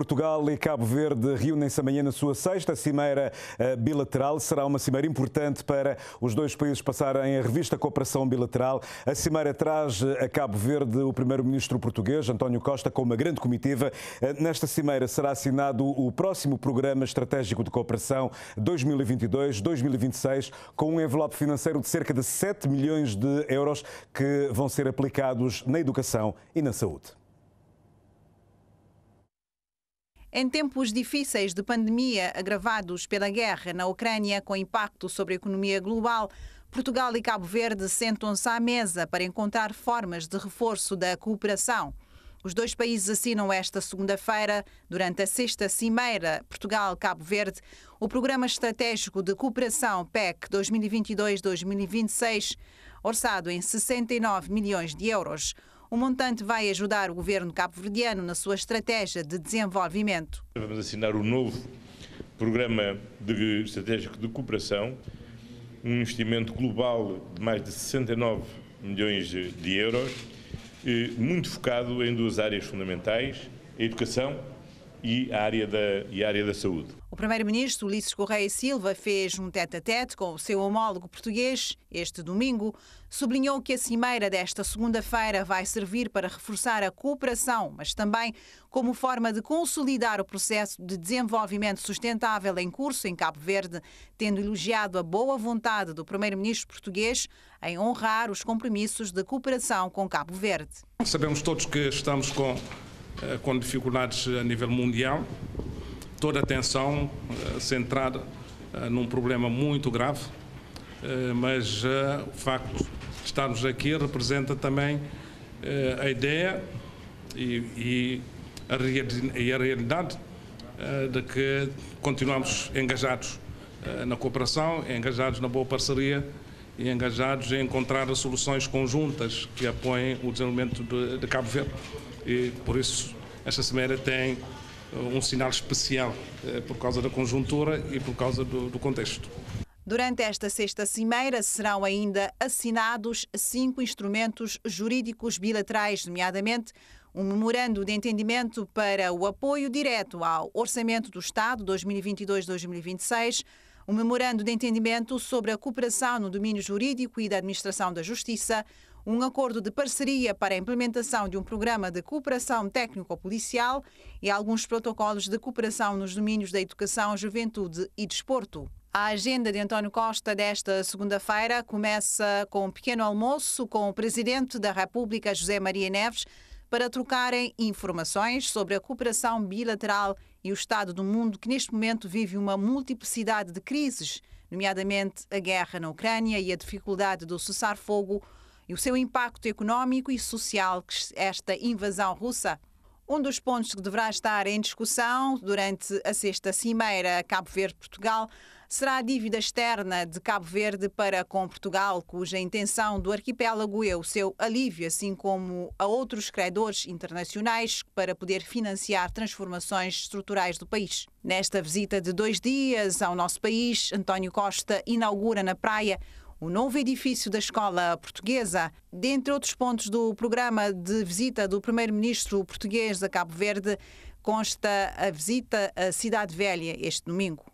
Portugal e Cabo Verde reúnem-se amanhã na sua sexta cimeira eh, bilateral. Será uma cimeira importante para os dois países passarem a revista cooperação bilateral. A cimeira traz eh, a Cabo Verde o primeiro-ministro português, António Costa, com uma grande comitiva. Eh, nesta cimeira será assinado o próximo Programa Estratégico de Cooperação 2022-2026, com um envelope financeiro de cerca de 7 milhões de euros que vão ser aplicados na educação e na saúde. Em tempos difíceis de pandemia agravados pela guerra na Ucrânia com impacto sobre a economia global, Portugal e Cabo Verde sentam-se à mesa para encontrar formas de reforço da cooperação. Os dois países assinam esta segunda-feira, durante a sexta Cimeira Portugal-Cabo Verde, o Programa Estratégico de Cooperação PEC 2022-2026, orçado em 69 milhões de euros. O montante vai ajudar o governo cabo-verdiano na sua estratégia de desenvolvimento. Vamos assinar o um novo programa de estratégico de cooperação, um investimento global de mais de 69 milhões de euros, eh, muito focado em duas áreas fundamentais, a educação e a área da, e a área da saúde. O primeiro-ministro Ulisses Correia Silva fez um tete-a-tete -tete com o seu homólogo português este domingo. Sublinhou que a cimeira desta segunda-feira vai servir para reforçar a cooperação, mas também como forma de consolidar o processo de desenvolvimento sustentável em curso em Cabo Verde, tendo elogiado a boa vontade do primeiro-ministro português em honrar os compromissos de cooperação com Cabo Verde. Sabemos todos que estamos com, eh, com dificuldades a nível mundial toda a atenção eh, centrada eh, num problema muito grave, eh, mas o facto de estarmos aqui representa também a ideia e, a, realidade de que continuamos engajados na cooperação, engajados na boa parceria e engajados em encontrar soluções conjuntas que apoiem o desenvolvimento de, Cabo Verde. E por isso esta semana tem um sinal especial eh, por causa da conjuntura e por causa do, do contexto. Durante esta sexta cimeira serão ainda assinados cinco instrumentos jurídicos bilaterais, nomeadamente um memorando de entendimento para o apoio direto ao Orçamento do Estado 2022-2026, um memorando de entendimento sobre a cooperação no domínio jurídico e da administração da justiça, um acordo de parceria para a implementação de um programa de cooperação técnico-policial e alguns protocolos de cooperação nos domínios da educação, juventude e desporto. A agenda de António Costa desta segunda-feira começa com um pequeno almoço com o Presidente da República, José Maria Neves, para trocarem informações sobre a cooperação bilateral e o estado do mundo que neste momento vive uma multiplicidade de crises, nomeadamente a guerra na Ucrânia e a dificuldade do cessar-fogo e o seu impacto económico e social que esta invasão russa. Um dos pontos que deverá estar em discussão durante a sexta cimeira Cabo Verde-Portugal será a dívida externa de Cabo Verde para com Portugal, cuja intenção do arquipélago é o seu alívio, assim como a outros credores internacionais, para poder financiar transformações estruturais do país. Nesta visita de dois dias ao nosso país, António Costa inaugura na praia o novo edifício da escola portuguesa. Dentre outros pontos do programa de visita do primeiro-ministro português a Cabo Verde, consta a visita à Cidade Velha este domingo.